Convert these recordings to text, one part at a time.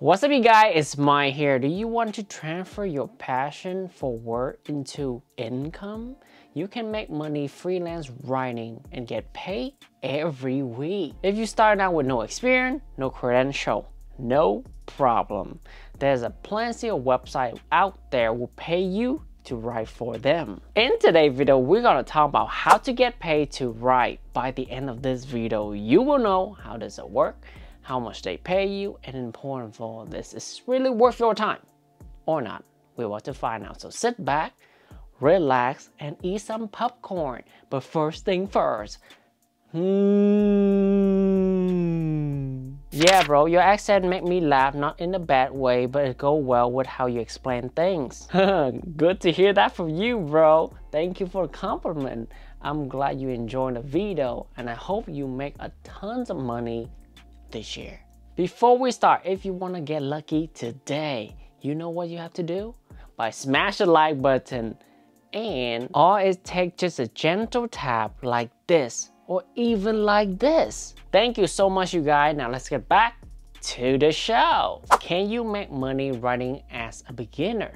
What's up you guys, it's my here. Do you want to transfer your passion for work into income? You can make money freelance writing and get paid every week. If you start out with no experience, no credential, no problem. There's a plenty of website out there will pay you to write for them. In today's video, we're gonna talk about how to get paid to write. By the end of this video, you will know how does it work, how much they pay you, and important for all this, it's really worth your time or not. We want to find out. So sit back, relax, and eat some popcorn. But first thing first. Hmm. Yeah, bro, your accent made me laugh, not in a bad way, but it go well with how you explain things. Good to hear that from you, bro. Thank you for the compliment. I'm glad you enjoyed the video, and I hope you make a tons of money this year. Before we start, if you wanna get lucky today, you know what you have to do? By smash the like button and all it takes just a gentle tap like this or even like this. Thank you so much you guys. Now let's get back to the show. Can you make money running as a beginner?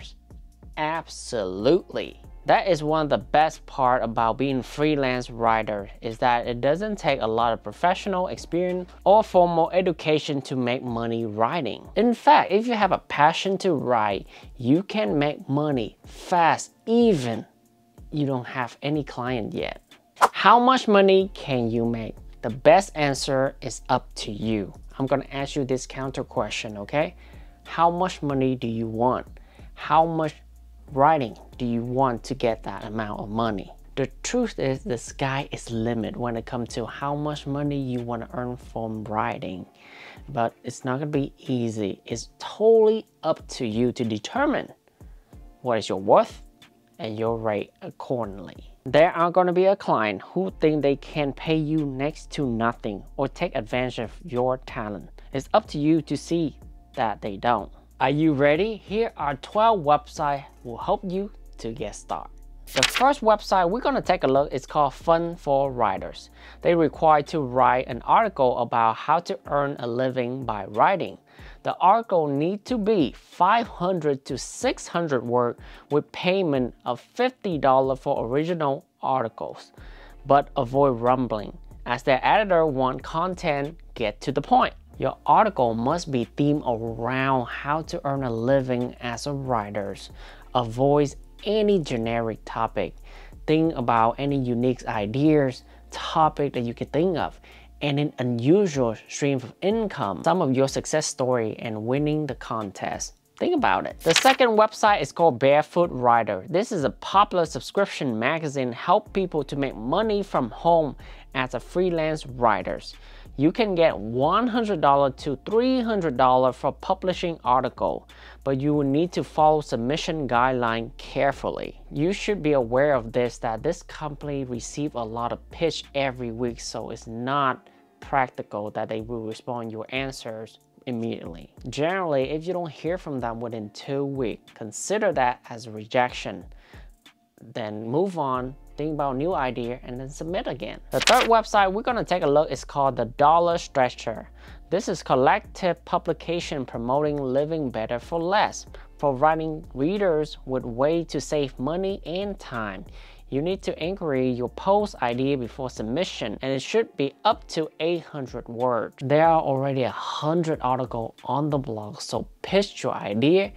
Absolutely. That is one of the best part about being freelance writer is that it doesn't take a lot of professional experience or formal education to make money writing. In fact, if you have a passion to write, you can make money fast even you don't have any client yet. How much money can you make? The best answer is up to you. I'm gonna ask you this counter question, okay? How much money do you want? How much writing do you want to get that amount of money? The truth is the sky is limit when it comes to how much money you want to earn from writing. But it's not going to be easy. It's totally up to you to determine what is your worth and your rate accordingly. There are going to be a client who think they can pay you next to nothing or take advantage of your talent. It's up to you to see that they don't. Are you ready? Here are 12 websites will help you to get started. The first website we're going to take a look is called Fun for Writers. They require to write an article about how to earn a living by writing. The article need to be 500 to 600 word with payment of $50 for original articles. But avoid rumbling, as their editor want content get to the point. Your article must be themed around how to earn a living as a writer. Avoid any generic topic. Think about any unique ideas, topic that you can think of, and an unusual stream of income, some of your success story and winning the contest. Think about it. The second website is called Barefoot Writer. This is a popular subscription magazine help people to make money from home as a freelance writers you can get $100 to $300 for publishing article, but you will need to follow submission guideline carefully. You should be aware of this, that this company receive a lot of pitch every week, so it's not practical that they will respond your answers immediately. Generally, if you don't hear from them within two weeks, consider that as rejection. Then move on think about a new idea, and then submit again. The third website we're gonna take a look is called the Dollar Stretcher. This is collective publication promoting living better for less, providing readers with way to save money and time. You need to inquiry your post idea before submission and it should be up to 800 words. There are already 100 articles on the blog, so pitch your idea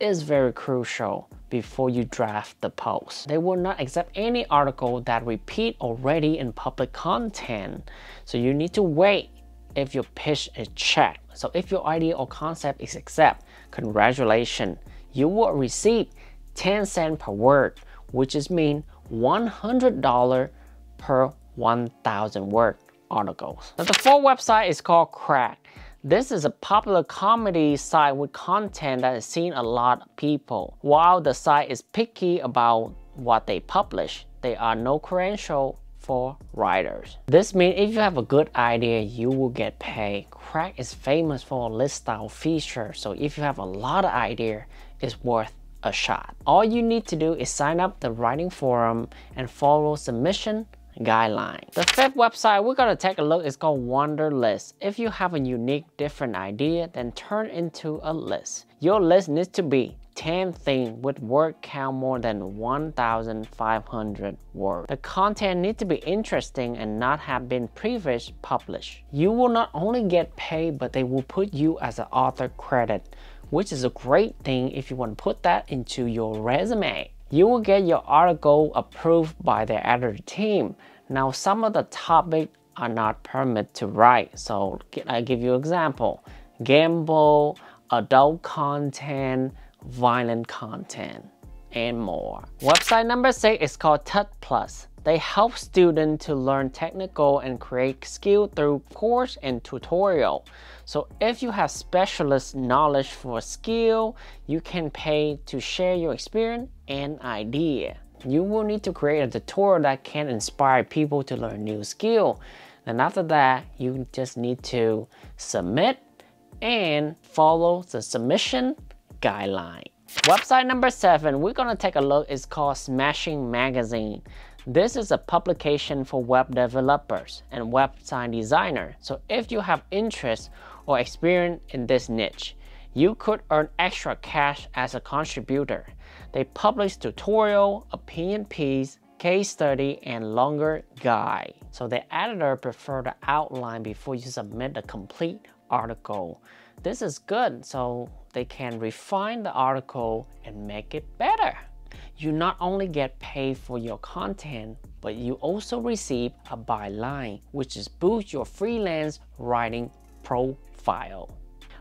is very crucial before you draft the post. They will not accept any article that repeat already in public content. So you need to wait if your pitch is checked. So if your idea or concept is accepted, congratulations, you will receive 10 cent per word, which is mean $100 per 1,000 word articles. Now the full website is called Crack. This is a popular comedy site with content that is seen a lot of people. While the site is picky about what they publish, there are no credential for writers. This means if you have a good idea, you will get paid. Crack is famous for a list style feature, so if you have a lot of idea, it's worth a shot. All you need to do is sign up the writing forum and follow submission guideline. The fifth website we're gonna take a look is called Wonderlist. If you have a unique, different idea, then turn into a list. Your list needs to be 10 things with word count more than 1,500 words. The content needs to be interesting and not have been previously published. You will not only get paid, but they will put you as an author credit, which is a great thing if you want to put that into your resume you will get your article approved by the editor team. Now, some of the topics are not permitted to write. So I give you example, gamble, adult content, violent content, and more. Website number six is called TUT Plus. They help students to learn technical and create skill through course and tutorial. So if you have specialist knowledge for skill, you can pay to share your experience and idea. You will need to create a tutorial that can inspire people to learn new skill. And after that, you just need to submit and follow the submission guideline. Website number seven we're gonna take a look is called Smashing Magazine. This is a publication for web developers and website designer. So if you have interest or experience in this niche, you could earn extra cash as a contributor. They publish tutorial, opinion piece, case study, and longer guide. So the editor prefer the outline before you submit the complete article. This is good so they can refine the article and make it better you not only get paid for your content, but you also receive a byline, which is boost your freelance writing profile.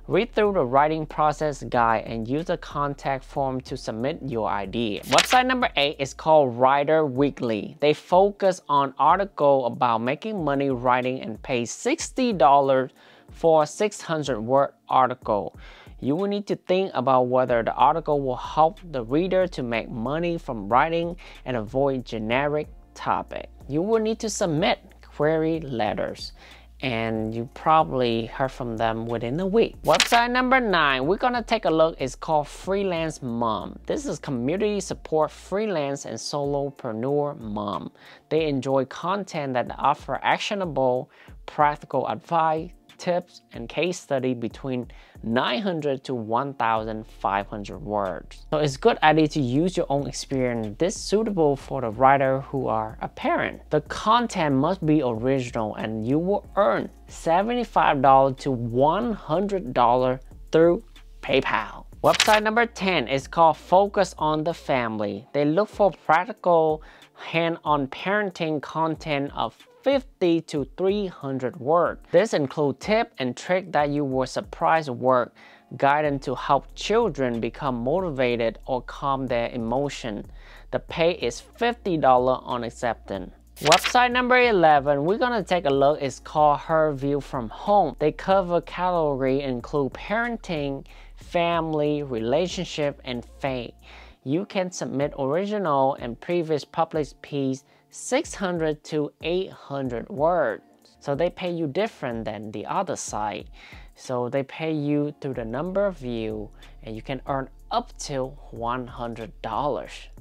Read through the writing process guide and use the contact form to submit your idea. Website number eight is called Writer Weekly. They focus on article about making money writing and pay $60 for a 600 word article you will need to think about whether the article will help the reader to make money from writing and avoid generic topic. You will need to submit query letters and you probably heard from them within a week. Website number nine, we're gonna take a look, is called Freelance Mom. This is community support freelance and solopreneur mom. They enjoy content that offer actionable, practical advice tips and case study between 900 to 1,500 words. So it's a good idea to use your own experience. This suitable for the writer who are a parent. The content must be original and you will earn $75 to $100 through PayPal. Website number 10 is called Focus on the Family. They look for practical hand-on parenting content of 50 to 300 words. This include tip and trick that you will surprise work, guidance to help children become motivated or calm their emotion. The pay is $50 on acceptance. Website number 11 we're gonna take a look It's called Her View From Home. They cover category include parenting, family, relationship, and faith. You can submit original and previous published piece 600 to 800 words. So they pay you different than the other side. So they pay you through the number of view and you can earn up to $100.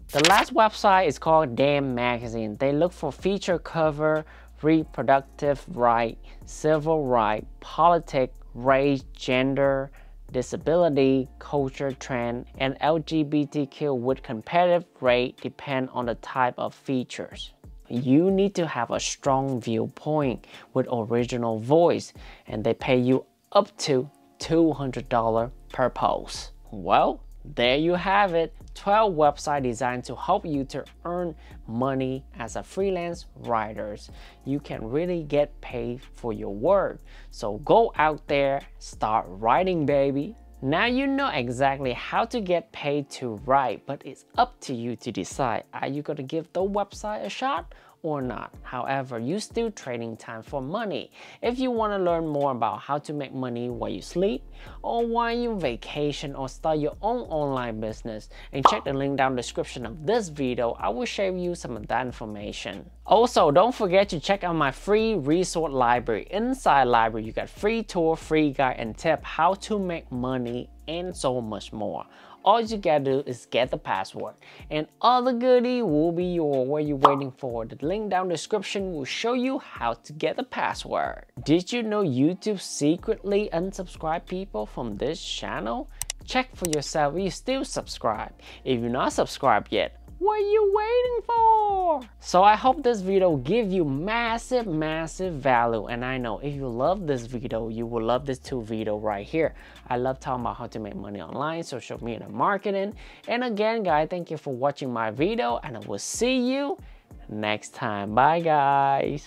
The last website is called Damn Magazine. They look for feature cover, reproductive right, civil right, politics, race, gender, disability, culture trend, and LGBTQ with competitive rate depend on the type of features. You need to have a strong viewpoint with original voice and they pay you up to $200 per post. Well, there you have it, 12 website designed to help you to earn money as a freelance writer. You can really get paid for your work. So go out there, start writing baby. Now you know exactly how to get paid to write, but it's up to you to decide. Are you gonna give the website a shot or not. However, you still trading time for money. If you want to learn more about how to make money while you sleep or while you vacation or start your own online business and check the link down description of this video, I will share you some of that information. Also, don't forget to check out my free resource library. Inside library, you got free tour, free guide and tip how to make money and so much more all you gotta do is get the password and all the goodie will be yours Where you're waiting for the link link down description will show you how to get the password. Did you know YouTube secretly unsubscribe people from this channel? Check for yourself if you still subscribe. If you're not subscribed yet, what are you waiting for? So I hope this video give you massive, massive value. And I know if you love this video, you will love this two video right here. I love talking about how to make money online, social media marketing. And again, guys, thank you for watching my video and I will see you next time. Bye guys.